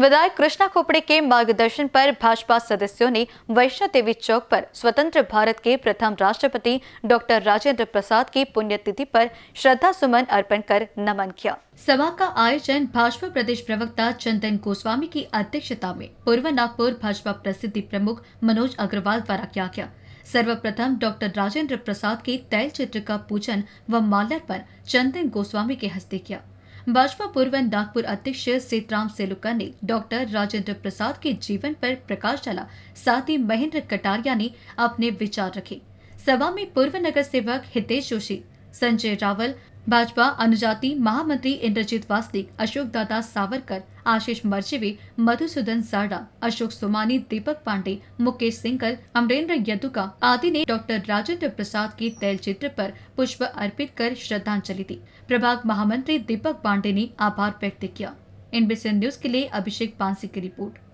विधायक कृष्णा खोपड़े के मार्गदर्शन पर भाजपा सदस्यों ने वैष्णो देवी चौक पर स्वतंत्र भारत के प्रथम राष्ट्रपति डॉक्टर राजेंद्र प्रसाद की पुण्यतिथि पर श्रद्धा सुमन अर्पण कर नमन किया सभा का आयोजन भाजपा प्रदेश प्रवक्ता चंदन गोस्वामी की अध्यक्षता में पूर्व नागपुर भाजपा प्रसिद्धि प्रमुख मनोज अग्रवाल द्वारा किया गया सर्वप्रथम डॉक्टर राजेंद्र प्रसाद के तैल चित्र का पूजन व माल्यार्पण चंदन गोस्वामी के हस्ते किया भाजपा पूर्व नागपुर अध्यक्ष सीतराम सेलुकर ने डॉक्टर राजेंद्र प्रसाद के जीवन पर प्रकाश डाला साथ ही महेंद्र कटारिया ने अपने विचार रखे सभा में पूर्व नगर सेवक हितेश जोशी संजय रावल भाजपा अनुजाति महामंत्री इंद्रजीत वास्तिक अशोक दादा सावरकर आशीष मर्चेवी मधुसूदन साडा अशोक सोमानी दीपक पांडे मुकेश सिंगल अमरेंद्र यदुका आदि ने डॉक्टर राजेंद्र प्रसाद के तैल चित्र पर पुष्प अर्पित कर श्रद्धांजलि दी प्रभाग महामंत्री दीपक पांडे ने आभार व्यक्त किया एनबीसी न्यूज के लिए अभिषेक पांसी की रिपोर्ट